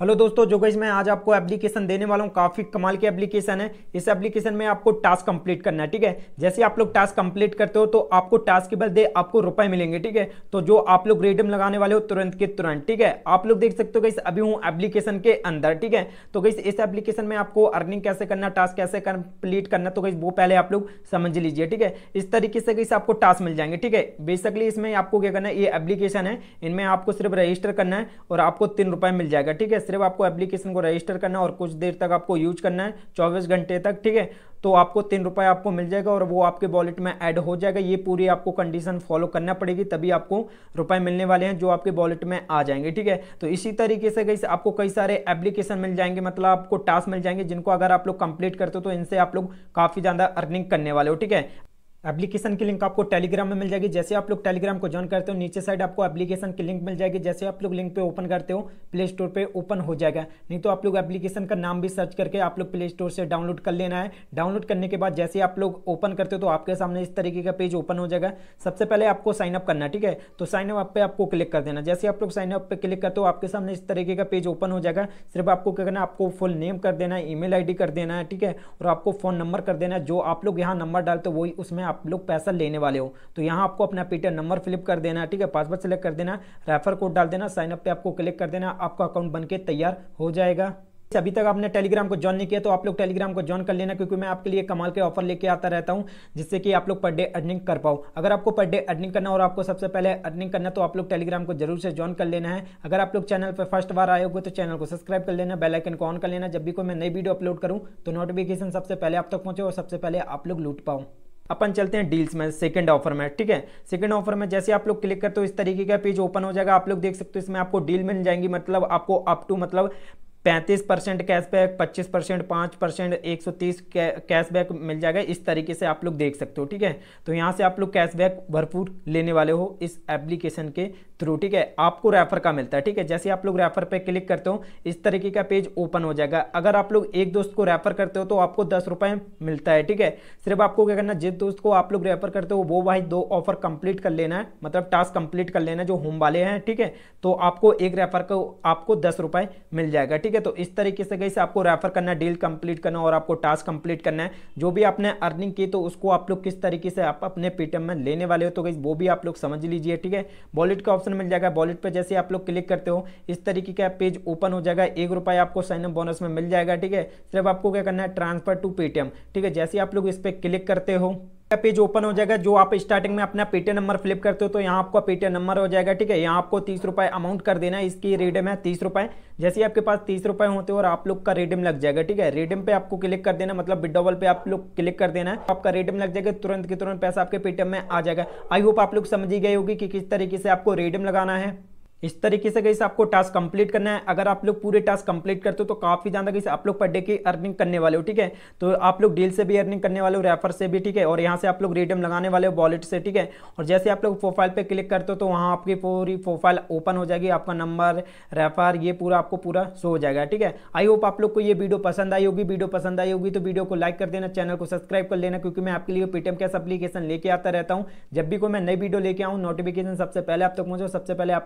hello दोस्तों जो गई मैं आज आपको एप्लीकेशन देने वाला हूँ काफ़ी कमाल की एप्लीकेशन है इस एप्लीकेशन में आपको टास्क कंप्लीट करना है ठीक है जैसे आप लोग टास्क कंप्लीट करते हो तो आपको टास्क के बदले आपको रुपए मिलेंगे ठीक है तो जो आप लोग रेडम लगाने वाले हो तुरंत के तुरंत ठीक है आप लोग देख सकते हो गई अभी हूँ एप्लीकेशन के अंदर ठीक है तो गई इस एप्लीकेशन में आपको अर्निंग कैसे करना टास्क कैसे कंप्लीट करना तो गई वो पहले आप लोग समझ लीजिए ठीक है इस तरीके से गाइस आपको टास्क मिल जाएंगे ठीक है बेसिकली इसमें आपको क्या करना है ये एप्लीकेशन है इनमें आपको सिर्फ रजिस्टर करना है और आपको तीन मिल जाएगा ठीक है सिर्फ आपको एप्लीकेशन को रजिस्टर करना है और कुछ देर तक आपको यूज करना है चौबीस घंटे तक ठीक है तो आपको तीन रुपये आपको मिल जाएगा और वो आपके वॉलेट में ऐड हो जाएगा ये पूरी आपको कंडीशन फॉलो करना पड़ेगी तभी आपको रुपए मिलने वाले हैं जो आपके वॉलेट में आ जाएंगे ठीक है तो इसी तरीके से कई आपको कई सारे एप्लीकेशन मिल जाएंगे मतलब आपको टास्क मिल जाएंगे जिनको अगर आप लोग कंप्लीट करते हो तो इनसे आप लोग काफ़ी ज़्यादा अर्निंग करने वाले हो ठीक है एप्लीकेशन की लिंक आपको टेलीग्राम में मिल जाएगी जैसे आप लोग टेलीग्राम को ज्वाइन करते हो नीचे साइड आपको एप्लीकेशन की लिंक मिल जाएगी जैसे आप लोग लिंक पे ओपन करते हो प्ले स्टोर पे ओपन हो जाएगा नहीं तो आप लोग एप्लीकेशन का नाम भी सर्च करके आप लोग प्ले स्टोर से डाउनलोड कर लेना है डाउनलोड करने के बाद जैसे आप लोग ओपन करते हो तो आपके सामने इस तरीके का पेज ओपन हो जाएगा सबसे पहले आपको साइनअप करना ठीक है तो साइनअप पर आपको क्लिक कर देना जैसे आप लोग साइनअप पर क्लिक करते हो आपके सामने इस तरीके का पेज ओपन हो जाएगा सिर्फ आपको क्या करना आपको फुल नेम कर देना है ई आईडी कर देना है ठीक है और आपको फोन नंबर कर देना है जो आप लोग यहाँ नंबर डालते हो वही उसमें आप लोग पैसा लेने वाले हो तो यहाँ आपको अपना पेटीएम नंबर फिलिप कर देना है ठीक है पासवर्ड सेलेक्ट कर देना रेफर कोड डाल देना साइनअप पर आपको क्लिक कर देना आपका अकाउंट बन तैयार हो जाएगा अभी तक आपने टेलीग्राम को ज्वाइन नहीं किया तो आप लोग टेलीग्राम को ज्वाइन कर लेना क्योंकि मैं आपके लिए कमाल के ऑफर लेके आता रहता हूं जिससे कि आप लोग पर डे अर्निंग कर पाओ अगर आपको पर डे अर्निंग करना और आपको सबसे पहले अर्निंग करना तो आप लोग टेलीग्राम को जरूर से ज्वाइन कर लेना है अगर आप लोग चैनल पर फर्स्ट बार आए हो तो चैनल को सब्सक्राइब कर लेना बेलाइकन को ऑन कर लेना जब भी कोई मैं नई वीडियो अपलोड करूँ तो नोटिफिकेशन सबसे पहले आप तक पहुंचे और सबसे पहले आप लोग लूट पाऊँ अपन चलते हैं डील्स में सेकंड ऑफर में ठीक है सेकंड ऑफर में जैसे आप लोग क्लिक करते हो इस तरीके का पेज ओपन हो जाएगा आप लोग देख सकते हो इसमें आपको डील मिल जाएंगी मतलब आपको अप टू मतलब पैंतीस परसेंट कैशबैक पच्चीस परसेंट पाँच परसेंट एक सौ तीस कैशबैक मिल जाएगा इस तरीके से आप लोग देख सकते हो ठीक है तो यहाँ से आप लोग कैशबैक भरपूर लेने वाले हो इस एप्लीकेशन के थ्रू ठीक है आपको रेफर का मिलता है ठीक है जैसे आप लोग रेफर पे क्लिक करते हो इस तरीके का पेज ओपन हो जाएगा अगर आप लोग एक दोस्त को रेफर करते हो तो आपको दस रुपए मिलता है ठीक है सिर्फ आपको क्या करना जिस दोस्त को आप लोग रेफर करते हो वो भाई दो ऑफर कंप्लीट कर लेना है मतलब टास्क कंप्लीट कर लेना जो होम वाले हैं ठीक है तो आपको एक रेफर को आपको दस रुपए मिल जाएगा ठीक है तो इस तरीके से कैसे आपको रेफर करना है डील कंप्लीट करना और आपको टास्क कंप्लीट करना है जो भी आपने अर्निंग की तो उसको आप लोग किस तरीके से आप अपने पेटीएम में लेने वाले हो तो कैसे वो भी आप लोग समझ लीजिए ठीक है वॉलेट का ऑप्शन ऑप्शन मिल जाएगा वॉलेट पर जैसे आप लोग क्लिक करते हो इस तरीके का पेज ओपन हो जाएगा एक रुपये आपको साइनअप बोनस में मिल जाएगा ठीक है सिर्फ आपको क्या करना है ट्रांसफर टू पेटीएम ठीक है जैसे आप लोग इस पर क्लिक करते हो पेज ओपन हो जाएगा जो आप स्टार्टिंग में अपना पेटीएम नंबर फ्लिप करते हो तो यहाँ आपका पेटीएम नंबर हो जाएगा ठीक है यहाँ आपको तीस रुपए अमाउंट कर देना है इसकी रेडम है तीस रुपए जैसे आपके पास तीस रुपए होते हो और आप लोग का रेडम लग जाएगा ठीक है रेडम पे आपको क्लिक कर देना मतलब बिडबल पे आप लोग क्लिक कर देना है आपका रेडम लग जाएगा तुरंत के तुरंत पैसा आपके पेटीएम में आ जाएगा आई होप आप लोग समझी गए होगी कि किस तरीके से आपको रेडम लगाना है इस तरीके से गई आपको टास्क कंप्लीट करना है अगर आप लोग पूरे टास्क कंप्लीट करते हो तो काफ़ी ज़्यादा गई आप लोग पर डे की अर्निंग करने वाले हो ठीक है तो आप लोग डील से भी अर्निंग करने वाले हो रेफर से भी ठीक है और यहाँ से आप लोग रेडियम लगाने वाले हो वॉलेट से ठीक है और जैसे आप लोग प्रोफाइल पर क्लिक करते हो तो वहाँ आपकी पूरी प्रोफाइल ओपन हो जाएगी आपका नंबर रेफर ये पूरा आपको पूरा शो हो जाएगा ठीक है आई होप आप लोग को ये वीडियो पसंद आई होगी वीडियो पसंद आई होगी तो वीडियो को लाइक कर देना चैनल को सब्सक्राइब कर लेना क्योंकि मैं आपके लिए पेटीएम कैसे अपलीकेशन लेके आता रहता हूँ जब भी कोई मैं नई वीडियो लेके आऊँ नोटिफिकेशन सबसे पहले आप तक पहुंचा सबसे पहले आप